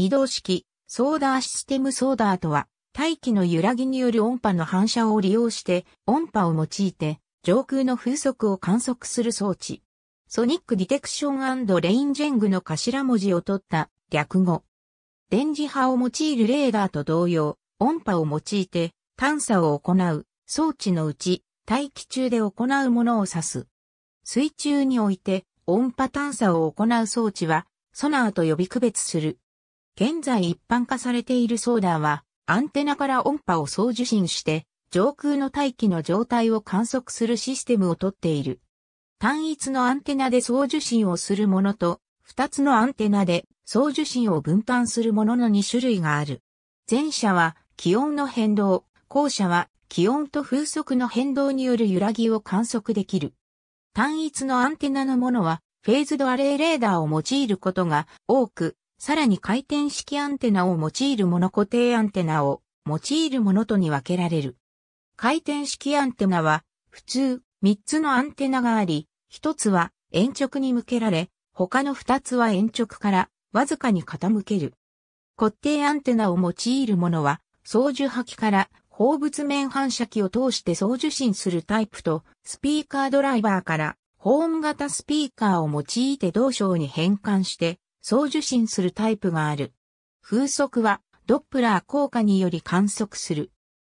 移動式、ソーダーシステムソーダーとは、大気の揺らぎによる音波の反射を利用して、音波を用いて、上空の風速を観測する装置。ソニックディテクションレインジェングの頭文字を取った略語。電磁波を用いるレーダーと同様、音波を用いて探査を行う装置のうち大気中で行うものを指す。水中において音波探査を行う装置はソナーと呼び区別する。現在一般化されているソーダーは、アンテナから音波を送受信して、上空の大気の状態を観測するシステムをとっている。単一のアンテナで送受信をするものと、二つのアンテナで送受信を分担するものの2種類がある。前者は気温の変動、後者は気温と風速の変動による揺らぎを観測できる。単一のアンテナのものは、フェーズドアレイレーダーを用いることが多く、さらに回転式アンテナを用いるもの固定アンテナを用いるものとに分けられる。回転式アンテナは、普通、3つのアンテナがあり、1つは延直に向けられ、他の2つは延直からわずかに傾ける。固定アンテナを用いるものは、送受波器から放物面反射器を通して送受信するタイプと、スピーカードライバーから、ホーム型スピーカーを用いて同章に変換して、送受信するタイプがある。風速はドップラー効果により観測する。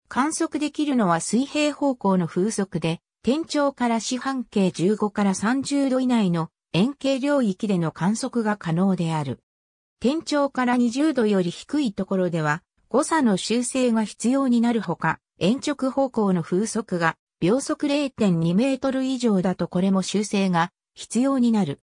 観測できるのは水平方向の風速で、天頂から四半径15から30度以内の円形領域での観測が可能である。天頂から20度より低いところでは、誤差の修正が必要になるほか、延直方向の風速が秒速0.2メートル以上だとこれも修正が必要になる。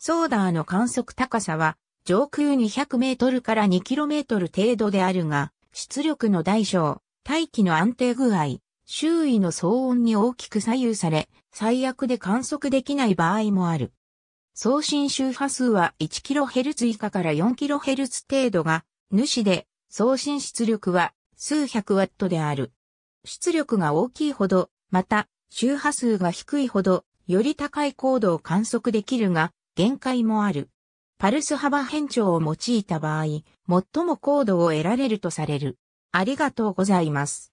ソーダーの観測高さは上空200メートルから2キロメートル程度であるが、出力の大小、大気の安定具合、周囲の騒音に大きく左右され、最悪で観測できない場合もある。送信周波数は 1kHz 以下から 4kHz 程度が主で、送信出力は数百ワットである。出力が大きいほど、また周波数が低いほど、より高い高度を観測できるが、限界もある。パルス幅変調を用いた場合、最も高度を得られるとされる。ありがとうございます。